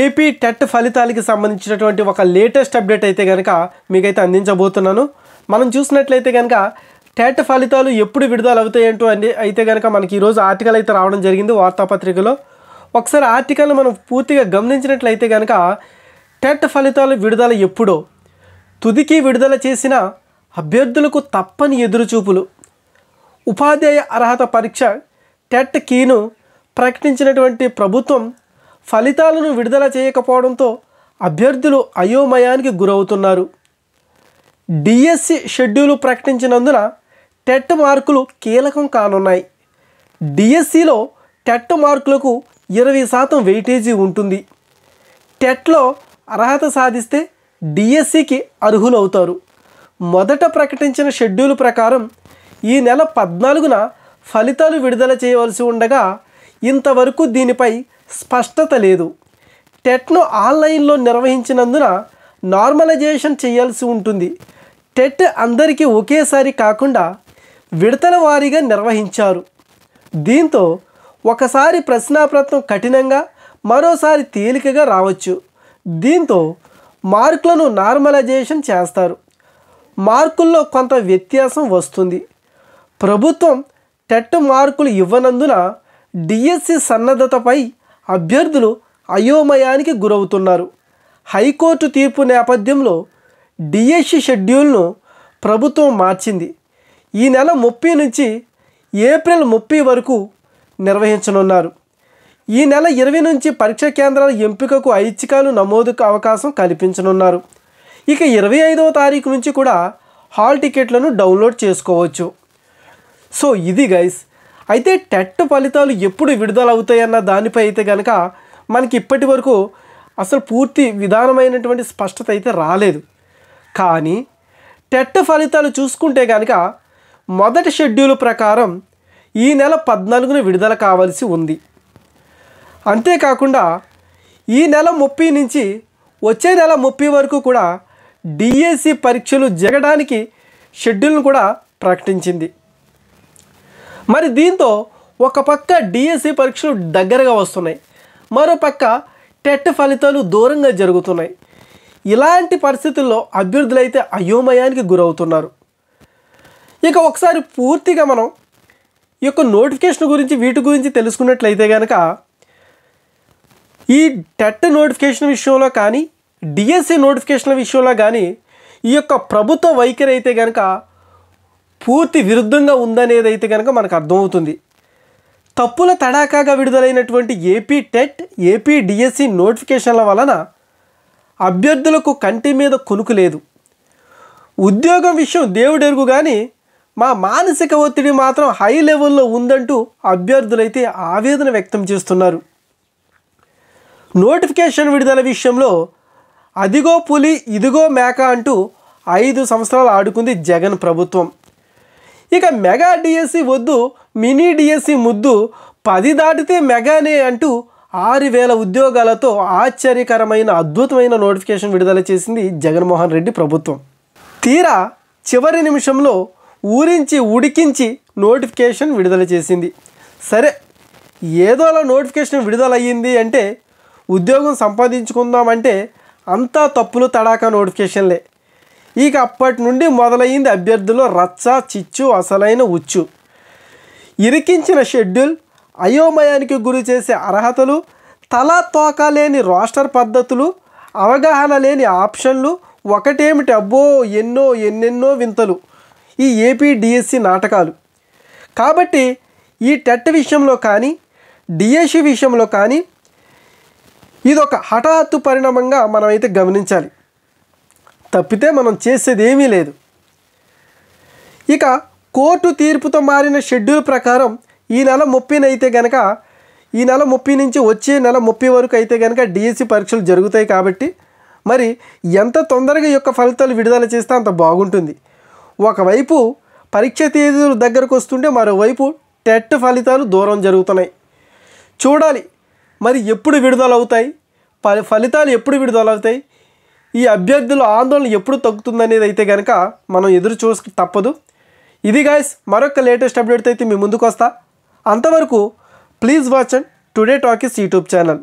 AP TET ఫలితాలకి సంబంధించినటువంటి ఒక latest update అయితే కనుక మీకైతే అందించబోతున్నాను మనం చూసినట్లయితే కనుక టెట్ ఫలితాలు ఎప్పుడు విడుదల అవుతాయంటూ అని అయితే కనుక మనకి ఈరోజు ఆర్టికల్ అయితే రావడం జరిగింది వార్తాపత్రికలో ఒకసారి ఆర్టికల్ మనం పూర్తిగా గమనించినట్లయితే కనుక టెట్ ఫలితాలు విడుదల ఎప్పుడో తుదికి విడుదల చేసిన అభ్యర్థులకు తప్పని ఎదురుచూపులు ఉపాధ్యాయ అర్హత పరీక్ష టెట్ కీను ప్రకటించినటువంటి ప్రభుత్వం ఫలితాలను విడుదల చేయకపోవడంతో అభ్యర్థులు అయోమయానికి గురవుతున్నారు డిఎస్సి షెడ్యూల్ ప్రకటించినందున టెట్ మార్కులు కీలకం కానున్నాయి డిఎస్సిలో టెట్ మార్కులకు ఇరవై శాతం వెయిటేజీ ఉంటుంది టెట్లో అర్హత సాధిస్తే డిఎస్సికి అర్హులవుతారు మొదట ప్రకటించిన షెడ్యూల్ ప్రకారం ఈ నెల పద్నాలుగున ఫలితాలు విడుదల చేయవలసి ఉండగా ఇంతవరకు దీనిపై స్పష్టత లేదు టెట్ను ఆన్లైన్లో నిర్వహించినందున నార్మలైజేషన్ చేయాల్సి ఉంటుంది టెట్ అందరికీ ఒకేసారి కాకుండా విడతల వారీగా నిర్వహించారు దీంతో ఒకసారి ప్రశ్నాపత్రం కఠినంగా మరోసారి తేలికగా రావచ్చు దీంతో మార్కులను నార్మలైజేషన్ చేస్తారు మార్కుల్లో కొంత వ్యత్యాసం వస్తుంది ప్రభుత్వం టెట్ మార్కులు ఇవ్వనందున డిఎస్సి సన్నద్ధతపై అభ్యర్థులు అయోమయానికి గురవుతున్నారు హైకోర్టు తీర్పు నేపథ్యంలో డిఎస్సి షెడ్యూల్ను ప్రభుత్వం మార్చింది ఈ నెల ముప్పై నుంచి ఏప్రిల్ ముప్పై వరకు నిర్వహించనున్నారు ఈ నెల ఇరవై నుంచి పరీక్షా కేంద్రాల ఎంపికకు ఐచ్ఛికాలు నమోదుకు అవకాశం కల్పించనున్నారు ఇక ఇరవై ఐదవ తారీఖు నుంచి కూడా హాల్ టికెట్లను డౌన్లోడ్ చేసుకోవచ్చు సో ఇది గైస్ అయితే టెట్ ఫలితాలు ఎప్పుడు విడుదల దానిపై అయితే కనుక మనకి ఇప్పటి వరకు అసలు పూర్తి విధానమైనటువంటి స్పష్టత అయితే రాలేదు కానీ టెట్ ఫలితాలు చూసుకుంటే కనుక మొదటి షెడ్యూల్ ప్రకారం ఈ నెల పద్నాలుగున విడుదల కావాల్సి ఉంది అంతేకాకుండా ఈ నెల ముప్పై నుంచి వచ్చే నెల ముప్పై వరకు కూడా డిఎస్సి పరీక్షలు జరగడానికి షెడ్యూల్ను కూడా ప్రకటించింది మరి దీంతో ఒక పక్క డిఎస్సి e పరీక్షలు దగ్గరగా వస్తున్నాయి మరోపక్క టెట్ ఫలితాలు దూరంగా జరుగుతున్నాయి ఇలాంటి పరిస్థితుల్లో అభ్యర్థులైతే అయోమయానికి గురవుతున్నారు ఇక ఒకసారి పూర్తిగా మనం ఈ యొక్క నోటిఫికేషన్ గురించి వీటి గురించి తెలుసుకున్నట్లయితే కనుక ఈ టెట్ నోటిఫికేషన్ విషయంలో కానీ డిఎస్సి e నోటిఫికేషన్ల విషయంలో కానీ ఈ యొక్క ప్రభుత్వ వైఖరి అయితే కనుక పూర్తి విరుద్ధంగా ఉందనేది అయితే కనుక మనకు అర్థమవుతుంది తప్పుల తడాకాగా విడుదలైనటువంటి ఏపీ టెట్ ఏపీ డిఎస్సి నోటిఫికేషన్ల వలన అభ్యర్థులకు కంటి మీద కొనుకు లేదు ఉద్యోగం విషయం దేవుడెరుగు కానీ మా మానసిక ఒత్తిడి మాత్రం హై లెవెల్లో ఉందంటూ అభ్యర్థులైతే ఆవేదన వ్యక్తం చేస్తున్నారు నోటిఫికేషన్ విడుదల విషయంలో అదిగో పులి ఇదిగో మేక అంటూ ఐదు సంవత్సరాలు ఆడుకుంది జగన్ ప్రభుత్వం ఇక మెగా డిఎస్సి వద్దు మినీ డిఎస్సి ముద్దు పది దాటితే మెగానే అంటూ ఆరు వేల ఉద్యోగాలతో ఆశ్చర్యకరమైన అద్భుతమైన నోటిఫికేషన్ విడుదల చేసింది జగన్మోహన్ రెడ్డి ప్రభుత్వం తీరా చివరి నిమిషంలో ఊరించి ఉడికించి నోటిఫికేషన్ విడుదల చేసింది సరే ఏదోలా నోటిఫికేషన్ విడుదలయ్యింది అంటే ఉద్యోగం సంపాదించుకుందామంటే అంతా తప్పులు తడాక నోటిఫికేషన్లే ఇక అప్పటి నుండి మొదలైంది అభ్యర్థులు రచ్చ చిచ్చు అసలైన ఉచ్చు ఇరికించిన షెడ్యూల్ అయోమయానికి గురి చేసే అర్హతలు తలా తోక లేని రాష్టర్ పద్ధతులు అవగాహన లేని ఆప్షన్లు ఒకటేమిటి అబ్బో ఎన్నో ఎన్నెన్నో వింతలు ఈ ఏపీడిఎస్సి నాటకాలు కాబట్టి ఈ టెట్ విషయంలో కానీ డిఎస్సి విషయంలో కానీ ఇదొక హఠాత్తు పరిణామంగా మనమైతే గమనించాలి తప్పితే మనం చేసేది ఏమీ లేదు ఇక కోర్టు తీర్పుతో మారిన షెడ్యూల్ ప్రకారం ఈ నెల ముప్పినైతే గనక ఈ నెల ముప్పై నుంచి వచ్చే నెల ముప్పై వరకు అయితే కనుక డిఎస్సి e పరీక్షలు జరుగుతాయి కాబట్టి మరి ఎంత తొందరగా యొక్క ఫలితాలు విడుదల చేస్తే అంత బాగుంటుంది ఒకవైపు పరీక్ష తేదీలు దగ్గరకు వస్తుంటే మరోవైపు టెట్ ఫలితాలు దూరం జరుగుతున్నాయి చూడాలి మరి ఎప్పుడు విడుదల అవుతాయి ఫలితాలు ఎప్పుడు విడుదల అవుతాయి ఈ అభ్యర్థుల ఆందోళన ఎప్పుడు తగ్గుతుందనేది అయితే కనుక మనం ఎదురు చూసి తప్పదు ఇది గాయస్ మరొక లేటెస్ట్ అప్డేట్ అయితే మీ ముందుకు వస్తా అంతవరకు please watch and today talkies YouTube channel